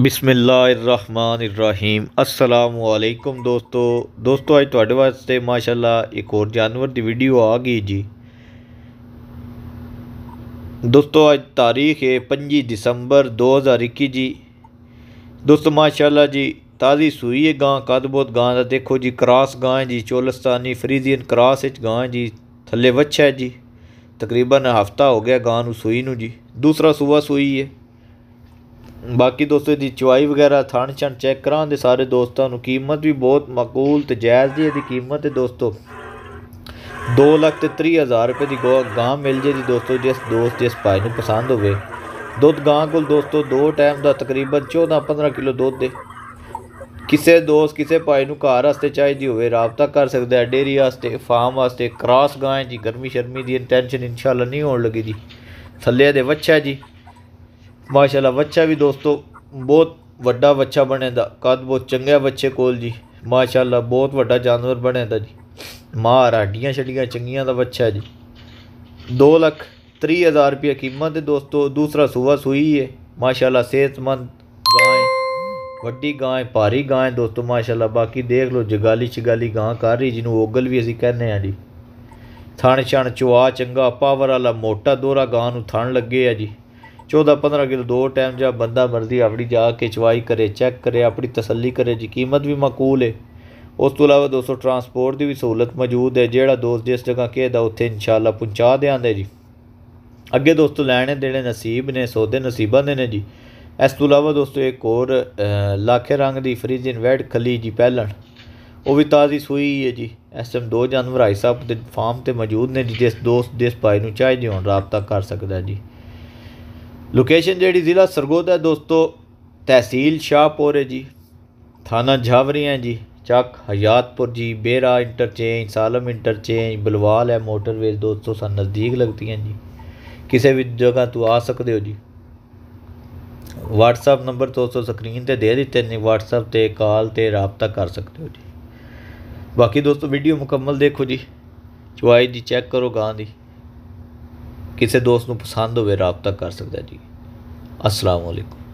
ਬਿਸਮਿਲ੍ਲਾਹਿਰਰਹਿਮਾਨਿਰਰਹੀਮ ਅਸਲਾਮੁ ਅਲੈਕੁਮ ਦੋਸਤੋ ਦੋਸਤੋ ਅੱਜ ਤੁਹਾਡੇ ਵਾਸਤੇ ਮਾਸ਼ਾਅੱਲਾ ਇੱਕ ਹੋਰ ਜਾਨਵਰ ਦੀ ਵੀਡੀਓ ਆ ਗਈ ਜੀ ਦੋਸਤੋ ਅੱਜ ਤਾਰੀਖ ਹੈ 25 ਦਸੰਬਰ 2021 ਜੀ ਦੋਸਤੋ ਮਾਸ਼ਾਅੱਲਾ ਜੀ ਤਾਜ਼ੀ ਸੂਈ ਹੈ ਗਾਂ ਕਦ ਬਹੁਤ ਗਾਂ ਦਾ ਦੇਖੋ ਜੀ ਕ੍ਰਾਸ ਗਾਂ ਜੀ ਚੋਲਸਤਾਨੀ ਫਰੀਜ਼ੀਅਨ ਕ੍ਰਾਸ ਵਿੱਚ ਗਾਂ ਜੀ ਥੱਲੇ ਵੱਛਾ ਜੀ ਤਕਰੀਬਨ ਹਫਤਾ ਹੋ ਗਿਆ ਗਾਂ ਨੂੰ ਸੂਈ ਨੂੰ ਜੀ ਦੂਸਰਾ ਸੂਆ ਸੂਈ ਹੈ ਬਾਕੀ ਦੋਸਤੋ ਇਹਦੀ ਚੁਆਈ ਵਗੈਰਾ ਥਣ ਛਣ ਚੈੱਕ ਕਰਾਂਦੇ ਸਾਰੇ ਦੋਸਤਾਂ ਨੂੰ ਕੀਮਤ ਵੀ ਬਹੁਤ ਮਾਕੂਲ ਤੇ ਜਾਇਜ਼ ਦੀ ਇਹਦੀ ਕੀਮਤ ਹੈ ਦੋਸਤੋ 2 ਲੱਖ ਤੇ 30 ਹਜ਼ਾਰ ਰੁਪਏ ਦੀ ਗਾਂ ਮਿਲ ਜੇ ਜੀ ਦੋਸਤੋ ਜਿਸ ਦੋਸਤ ਜਿਸ ਭਾਈ ਨੂੰ ਪਸੰਦ ਹੋਵੇ ਦੁੱਧ ਗਾਂ ਕੋਲ ਦੋਸਤੋ ਦੋ ਟਾਈਮ ਦਾ ਤਕਰੀਬਨ 14-15 ਕਿਲੋ ਦੁੱਧ ਦੇ ਕਿਸੇ ਦੋਸਤ ਕਿਸੇ ਭਾਈ ਨੂੰ ਘਰ ਵਾਸਤੇ ਚਾਹੀਦੀ ਹੋਵੇ ਰਾਬਤਾ ਕਰ ਸਕਦਾ ਹੈ ਡੇਰੀ ਵਾਸਤੇ ਫਾਰਮ ਵਾਸਤੇ ਕ੍ਰਾਸ ਗਾਂ ਜੀ ਗਰਮੀ ਸ਼ਰਮੀ ਦੀ ਟੈਨਸ਼ਨ ਇਨਸ਼ਾਅੱਲਾ ਨਹੀਂ ਹੋਣ ਲੱਗੀ ਜੀ ਥੱਲੇ ਦੇ ਵੱਛਾ ਜੀ माशाला बच्चा भी दोस्तों बहुत व्डा बच्छा बने कद बहुत चंगे बच्चे को जी माशाला बहुत व्डा जानवर बने जी माँ हराडिया छड़िया चंगिया का बच्छा जी दो लख त्री हज़ार रुपया कीमत है दोस्तों दूसरा सुबह सूई है माशाला सेहतमंद गाय वी गाय भारी गाय दोस्तों माशाला बाकी देख लो जगाली शगाली गां कर रही जिन्हों ओगल भी असं कहने जी थण छण चुआ चंगा पावर आला मोटा दोहरा गांू थण लगे है जी चौदह पंद्रह किलो दो टैम जा बंदा मर्जी अपनी ਜਾ ਕੇ ਚਵਾਈ ਕਰੇ ਚੈੱਕ ਕਰੇ ਆਪਣੀ ਤਸੱਲੀ ਕਰੇ ਜੀ ਕੀਮਤ ਵੀ ਮਾਕੂਲ ਹੈ ਉਸ ਤੋਂ ਇਲਾਵਾ ਦੋਸਤੋ ਟਰਾਂਸਪੋਰਟ ਦੀ ਵੀ ਸਹੂਲਤ ਮੌਜੂਦ ਹੈ ਜਿਹੜਾ ਦੋਸਤ ਜਿਸ ਜਗ੍ਹਾ ਕਹੇਦਾ ਉੱਥੇ ਇਨਸ਼ਾਅੱਲਾ ਪਹੁੰਚਾ ਦਿਆਂਦੇ ਜੀ ਅੱਗੇ ਦੋਸਤੋ ਲੈਣੇ ਦੇਣੇ ਨਸੀਬ ਨੇ ਸੌਦੇ ਨਸੀਬਾਂ ਦੇ ਨੇ ਜੀ ਇਸ ਤੋਂ ਇਲਾਵਾ ਦੋਸਤੋ ਇੱਕ ਹੋਰ ਲਾਖੇ ਰੰਗ ਦੀ ਫ੍ਰਿਜ ਇਨਵੈਟ ਖਲੀ ਜੀ ਪਹਿਲਣ ਉਹ ਵੀ ਤਾਜ਼ੀ ਸੂਈ ਹੈ ਜੀ ਇਸ ਟਾਈਮ ਦੋ ਜਾਨਵਰ ਆਈ ਸਾਹਿਬ ਦੇ ਫਾਰਮ ਤੇ ਮੌਜੂਦ ਨੇ ਜੀ ਜਿਸ ਦੋਸਤ ਜਿਸ ਭਾਈ ਨੂੰ ਚਾਹੀਦੇ ਹੋਣ ਰਾਬਤਾ ਕਰ ਸਕਦਾ ਜੀ लोकेशन जी ज़िला सरगोद है दोस्तों तहसील शाहपुर है जी थाना झावरी है जी चक हयातपुर जी बेरा इंटरचेंज सालम इंटरचेंज बलवाल है मोटरवेज दोस्तों सा नज़दीक लगती हैं जी किसी भी जगह तू आ सकते हो जी व्हाट्सएप नंबर दोस्तों स्क्रीन पर दे दित्ते ने व्हाट्सएप ते कॉल से रबता कर सकते हो जी बाकी दोस्तों वीडियो मुकम्मल देखो जी चवाई जी चेक करो गांधी ਕਿਸੇ ਦੋਸਤ ਨੂੰ ਪਸੰਦ ਹੋਵੇ ਰਾਬਤਾ ਕਰ ਸਕਦਾ ਜੀ ਅਸਲਾਮ